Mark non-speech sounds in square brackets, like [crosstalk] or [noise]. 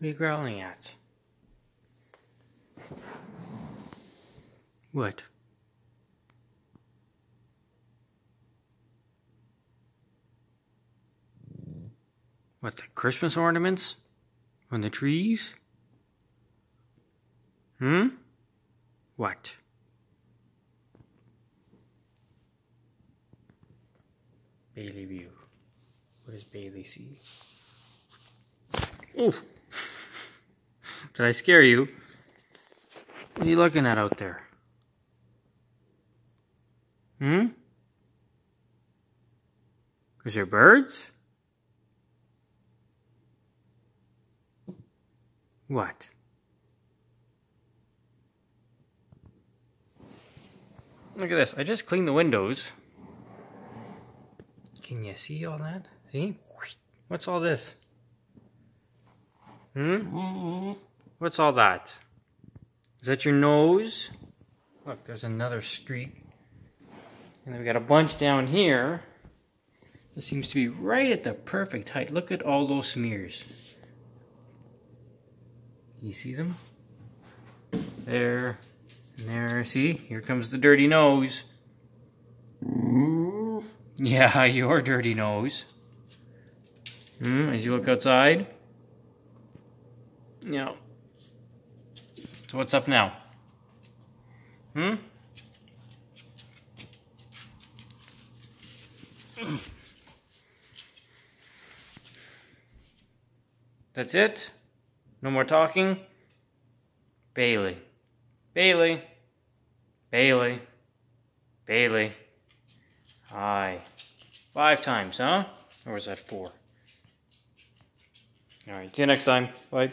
we are growling at? What? What, the Christmas ornaments? On the trees? Hmm? What? Bailey View. What does Bailey see? Oof! Did I scare you? What are you looking at out there? Hmm? Is there birds? What? Look at this. I just cleaned the windows. Can you see all that? See? What's all this? Hmm? What's all that? Is that your nose? Look, there's another streak. And then we got a bunch down here. This seems to be right at the perfect height. Look at all those smears. You see them? There, and there. See, here comes the dirty nose. Yeah, [laughs] your dirty nose. Hmm. as you look outside. Yeah. So what's up now? Hmm? That's it? No more talking? Bailey. Bailey. Bailey. Bailey. Hi. Five times, huh? Or was that four? Alright, see you next time. Bye.